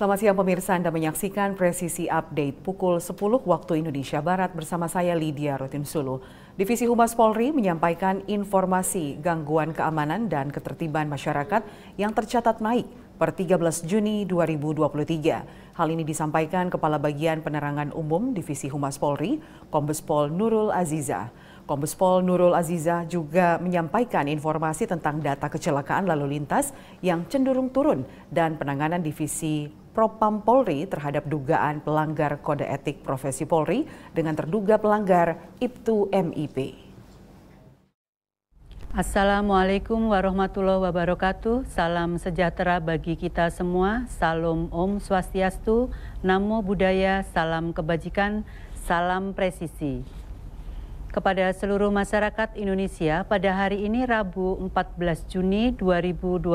Selamat siang pemirsa, Anda menyaksikan Presisi Update pukul 10 waktu Indonesia Barat bersama saya Lydia Sulu. Divisi Humas Polri menyampaikan informasi gangguan keamanan dan ketertiban masyarakat yang tercatat naik per 13 Juni 2023. Hal ini disampaikan Kepala Bagian Penerangan Umum Divisi Humas Polri, Kombes Pol Nurul Aziza. Kombes Pol Nurul Aziza juga menyampaikan informasi tentang data kecelakaan lalu lintas yang cenderung turun dan penanganan Divisi Propam Polri terhadap dugaan pelanggar kode etik profesi Polri dengan terduga pelanggar Ibtu MIP. Assalamualaikum warahmatullahi wabarakatuh. Salam sejahtera bagi kita semua. Salam Om Swastiastu, Namo Buddhaya, salam kebajikan, salam presisi kepada seluruh masyarakat Indonesia pada hari ini Rabu 14 Juni 2023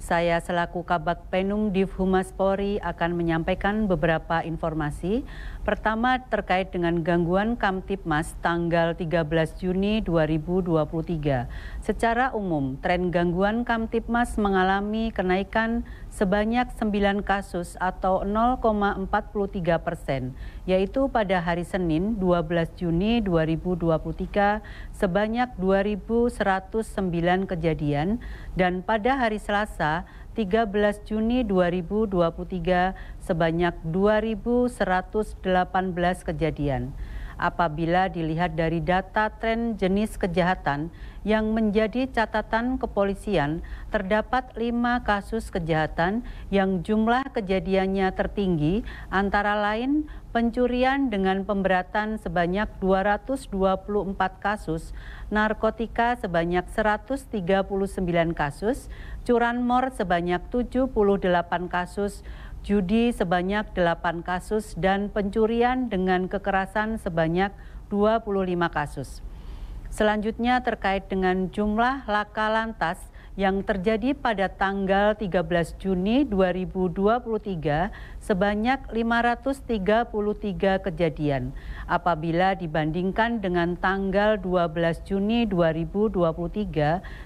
saya selaku Kabak Penum Div Humas Polri akan menyampaikan beberapa informasi pertama terkait dengan gangguan Kamtipmas tanggal 13 Juni 2023 secara umum tren gangguan Kamtipmas mengalami kenaikan sebanyak 9 kasus atau 0,43 persen yaitu pada hari Senin 12 Juni 2023 sebanyak 2.109 kejadian dan pada hari Selasa 13 Juni 2023 sebanyak 2.118 kejadian apabila dilihat dari data tren jenis kejahatan yang menjadi catatan kepolisian terdapat lima kasus kejahatan yang jumlah kejadiannya tertinggi antara lain pencurian dengan pemberatan sebanyak 224 kasus, narkotika sebanyak 139 kasus, curanmor sebanyak 78 kasus, judi sebanyak 8 kasus, dan pencurian dengan kekerasan sebanyak 25 kasus. Selanjutnya terkait dengan jumlah laka lantas yang terjadi pada tanggal 13 Juni 2023 sebanyak 533 kejadian apabila dibandingkan dengan tanggal 12 Juni 2023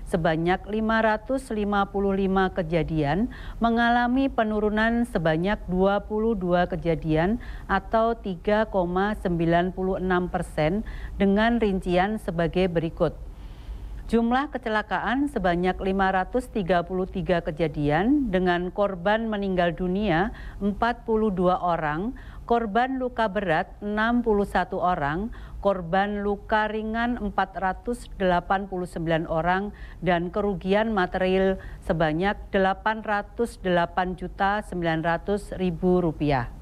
sebanyak 555 kejadian mengalami penurunan sebanyak 22 kejadian atau 3,96 persen dengan rincian sebagai berikut. Jumlah kecelakaan sebanyak 533 kejadian dengan korban meninggal dunia 42 orang, korban luka berat 61 orang, korban luka ringan 489 orang dan kerugian material sebanyak rp juta ratus ribu rupiah.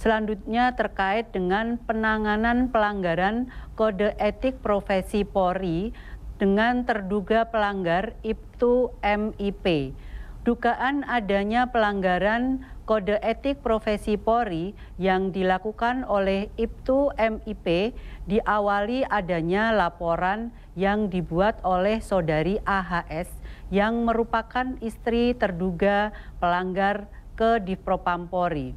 Selanjutnya terkait dengan penanganan pelanggaran kode etik profesi Polri dengan terduga pelanggar IPTU MIP. Dugaan adanya pelanggaran kode etik profesi Polri yang dilakukan oleh IPTU MIP diawali adanya laporan yang dibuat oleh saudari AHS yang merupakan istri terduga pelanggar ke Divpropam Polri.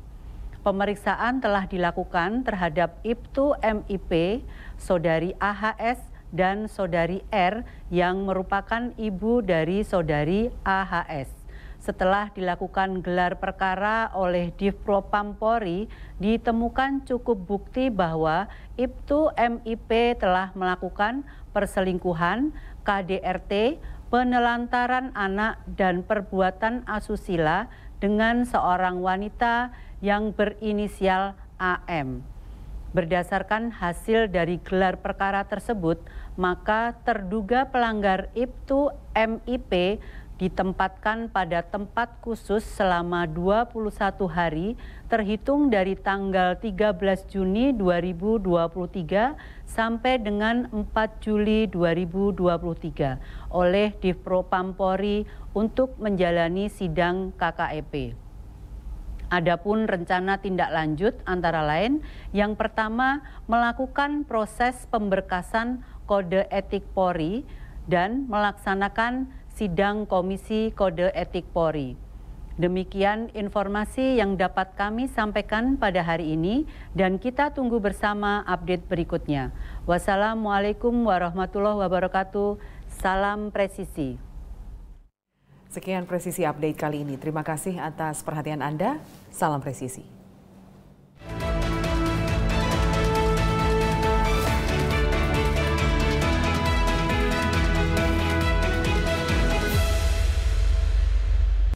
Pemeriksaan telah dilakukan terhadap IPTU MIP, saudari AHS dan saudari R yang merupakan ibu dari saudari AHS. Setelah dilakukan gelar perkara oleh Divpropam Polri, ditemukan cukup bukti bahwa Ibtu MIP telah melakukan perselingkuhan, KDRT, penelantaran anak dan perbuatan asusila dengan seorang wanita yang berinisial AM. Berdasarkan hasil dari gelar perkara tersebut, maka terduga pelanggar IPTU MIP ditempatkan pada tempat khusus selama 21 hari terhitung dari tanggal 13 Juni 2023 sampai dengan 4 Juli 2023 oleh Divpro Pampori untuk menjalani sidang KKEP. Adapun rencana tindak lanjut antara lain yang pertama melakukan proses pemberkasan kode etik Polri dan melaksanakan sidang Komisi Kode Etik Polri. Demikian informasi yang dapat kami sampaikan pada hari ini dan kita tunggu bersama update berikutnya. Wassalamualaikum warahmatullahi wabarakatuh. Salam presisi. Sekian presisi update kali ini. Terima kasih atas perhatian Anda. Salam presisi.